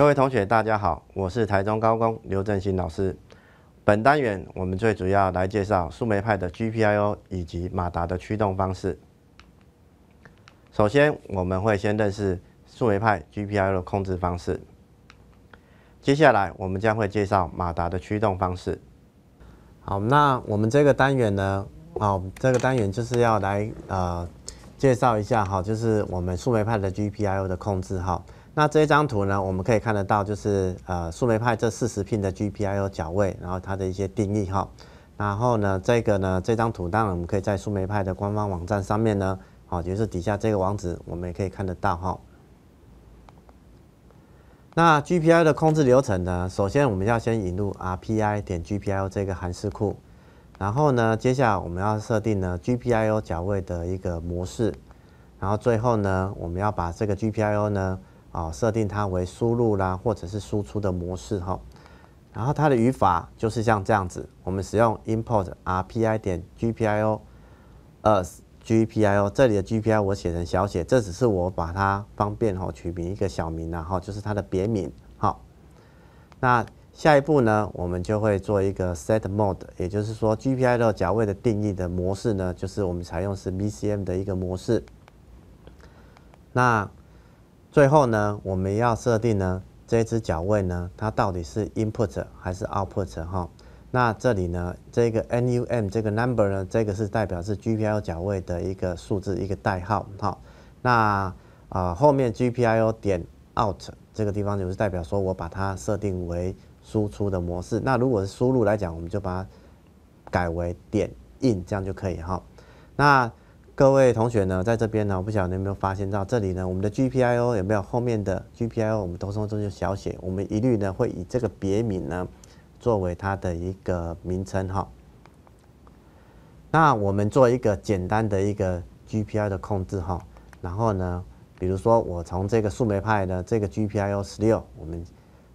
各位同学，大家好，我是台中高工刘振兴老师。本单元我们最主要来介绍树莓派的 GPIO 以及马达的驱动方式。首先，我们会先认识树莓派 GPIO 的控制方式。接下来，我们将会介绍马达的驱动方式。好，那我们这个单元呢，啊，这个单元就是要来呃介绍一下哈，就是我们树莓派的 GPIO 的控制哈。那这一张图呢，我们可以看得到，就是呃树媒派这四十聘的 GPIO 脚位，然后它的一些定义哈。然后呢，这个呢，这张图当然我们可以在树媒派的官方网站上面呢，好，就是底下这个网址，我们也可以看得到哈。那 GPIO 的控制流程呢，首先我们要先引入 RPI 点 GPIO 这个函数库，然后呢，接下来我们要设定呢 GPIO 脚位的一个模式，然后最后呢，我们要把这个 GPIO 呢。哦，设定它为输入啦，或者是输出的模式哈。然后它的语法就是像这样子，我们使用 import RPI 点 GPIO as GPIO。这里的 GPIO 我写成小写，这只是我把它方便哈取名一个小名然后就是它的别名。好，那下一步呢，我们就会做一个 set mode，也就是说 GPIO 的脚位的定义的模式呢，就是我们采用是 BCM 的一个模式。那最后呢，我们要设定呢这只脚位呢，它到底是 input 还是 output 哈？那这里呢，这个 num 这个 number 呢，这个是代表是 GPIO 脚位的一个数字一个代号哈。那啊后面 GPIO 点 out 这个地方就是代表说我把它设定为输出的模式。那如果是输入来讲，我们就把它改为点 in 这样就可以哈。那各位同学呢，在这边呢，我不晓得你有没有发现到这里呢？我们的 GPIO 有没有后面的 GPIO？我们都用这些小写，我们一律呢会以这个别名呢作为它的一个名称哈。那我们做一个简单的一个 GPIO 的控制哈。然后呢，比如说我从这个树莓派的这个 GPIO 十六，我们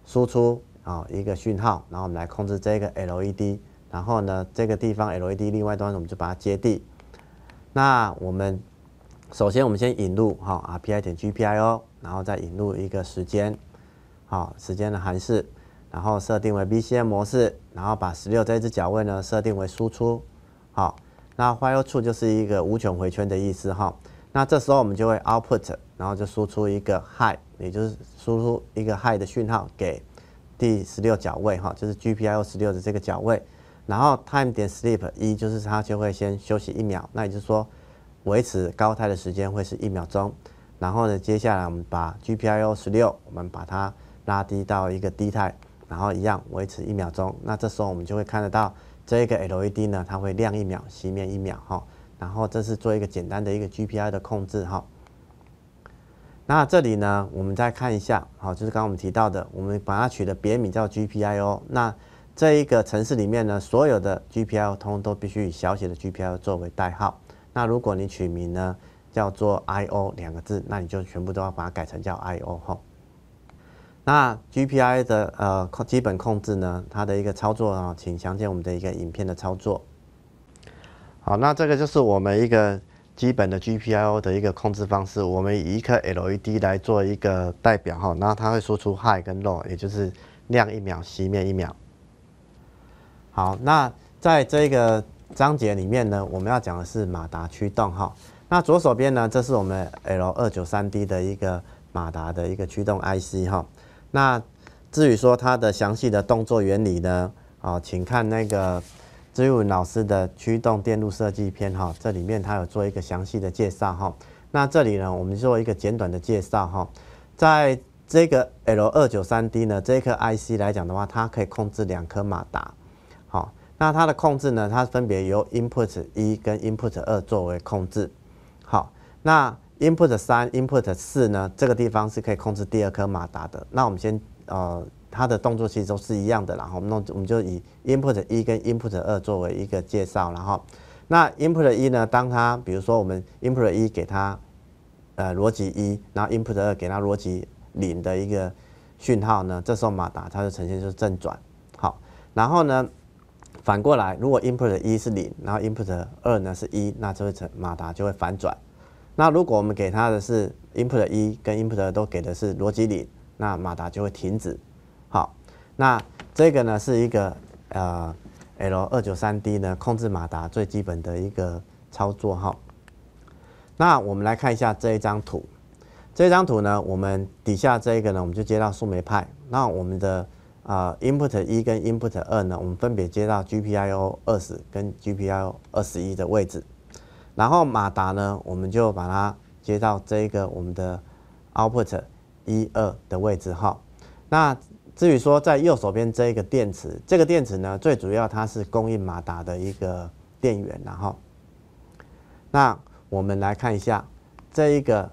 输出啊一个讯号，然后我们来控制这个 LED。然后呢，这个地方 LED 另外端我们就把它接地。那我们首先我们先引入哈，RPI 点 GPIO，然后再引入一个时间，好，时间的函数，然后设定为 BCM 模式，然后把十六这只脚位呢设定为输出，好，那 while True 就是一个无穷回圈的意思哈，那这时候我们就会 output，然后就输出一个 high，也就是输出一个 high 的讯号给第十六脚位哈，就是 GPIO 十六的这个脚位。然后 time 点 sleep 一就是它就会先休息一秒，那也就是说维持高态的时间会是一秒钟。然后呢，接下来我们把 GPIO 十六，我们把它拉低到一个低态，然后一样维持一秒钟。那这时候我们就会看得到这一个 LED 呢，它会亮一秒，熄灭一秒哈。然后这是做一个简单的一个 GPIO 的控制哈。那这里呢，我们再看一下，好，就是刚刚我们提到的，我们把它取的别名叫 GPIO，那。这一个城市里面呢，所有的 g p l 通都必须以小写的 g p l 作为代号。那如果你取名呢，叫做 IO 两个字，那你就全部都要把它改成叫 IO 哈。那 g p i 的呃基本控制呢，它的一个操作啊，请详见我们的一个影片的操作。好，那这个就是我们一个基本的 GPIO 的一个控制方式。我们以一颗 LED 来做一个代表哈，那它会输出 High 跟 Low，也就是亮一秒，熄灭一秒。好，那在这个章节里面呢，我们要讲的是马达驱动哈。那左手边呢，这是我们 L 二九三 D 的一个马达的一个驱动 I C 哈。那至于说它的详细的动作原理呢，哦，请看那个子宇老师的驱动电路设计篇哈，这里面他有做一个详细的介绍哈。那这里呢，我们做一个简短的介绍哈。在这个 L 二九三 D 呢，这颗 I C 来讲的话，它可以控制两颗马达。好，那它的控制呢？它分别由 input 一跟 input 二作为控制。好，那 input 三、input 四呢？这个地方是可以控制第二颗马达的。那我们先呃，它的动作其实都是一样的。然后，弄，我们就以 input 一跟 input 二作为一个介绍。然后，那 input 一呢，当它比如说我们 input 一给它呃逻辑一，然后 input 二给它逻辑零的一个讯号呢，这时候马达它就呈现就是正转。好，然后呢？反过来，如果 input 一是零，然后 input 二呢是一，那就会成马达就会反转。那如果我们给它的是 input 一跟 input 都给的是逻辑零，那马达就会停止。好，那这个呢是一个呃 L 二九三 D 呢控制马达最基本的一个操作哈。那我们来看一下这一张图，这张图呢，我们底下这一个呢我们就接到树莓派，那我们的啊，input 一跟 input 二呢，我们分别接到 GPIO 二十跟 GPIO 二十一的位置，然后马达呢，我们就把它接到这一个我们的 output 一二的位置哈。那至于说在右手边这一个电池，这个电池呢，最主要它是供应马达的一个电源，然后，那我们来看一下这一个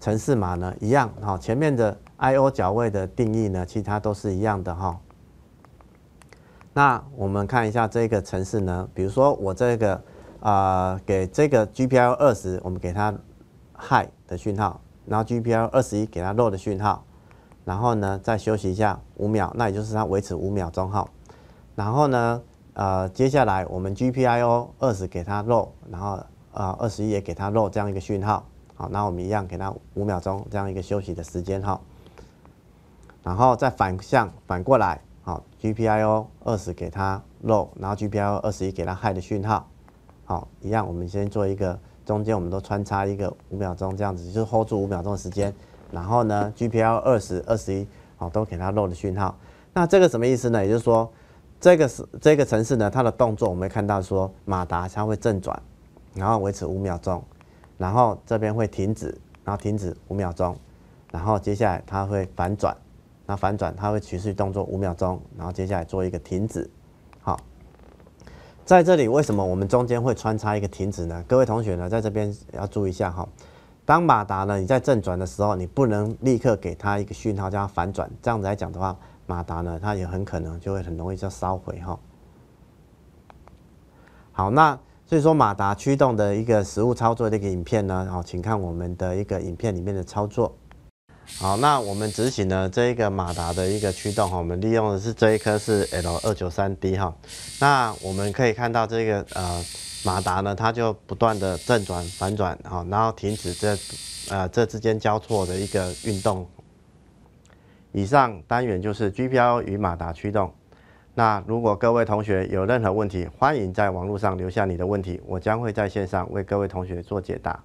程式码呢，一样哈，前面的。I/O 脚位的定义呢，其他都是一样的哈。那我们看一下这个城市呢，比如说我这个呃给这个 g p L 二十，我们给它 High 的讯号，然后 g p L 二十一给它 Low 的讯号，然后呢再休息一下五秒，那也就是它维持五秒钟哈。然后呢呃接下来我们 GPIO 二十给它 Low，然后呃二十一也给它 Low 这样一个讯号，好，那我们一样给它五秒钟这样一个休息的时间哈。然后再反向反过来，好，GPIO 二十给它 low，然后 GPIO 二十一给它 high 的讯号，好，一样，我们先做一个，中间我们都穿插一个五秒钟这样子，就是 hold 住五秒钟的时间，然后呢，GPIO 二十二十一，好，都给它 low 的讯号。那这个什么意思呢？也就是说，这个是这个城市呢，它的动作我们会看到说，马达它会正转，然后维持五秒钟，然后这边会停止，然后停止五秒钟，然后接下来它会反转。那反转，它会持续动作五秒钟，然后接下来做一个停止。好，在这里为什么我们中间会穿插一个停止呢？各位同学呢，在这边要注意一下哈。当马达呢你在正转的时候，你不能立刻给它一个讯号叫它反转，这样子来讲的话，马达呢它也很可能就会很容易叫烧毁哈。好，那所以说马达驱动的一个实物操作的一个影片呢，好，请看我们的一个影片里面的操作。好，那我们执行呢这一个马达的一个驱动哈，我们利用的是这一颗是 L 二九三 D 哈。那我们可以看到这个呃马达呢，它就不断的正转、反转哈，然后停止这呃这之间交错的一个运动。以上单元就是 G P o 与马达驱动。那如果各位同学有任何问题，欢迎在网络上留下你的问题，我将会在线上为各位同学做解答。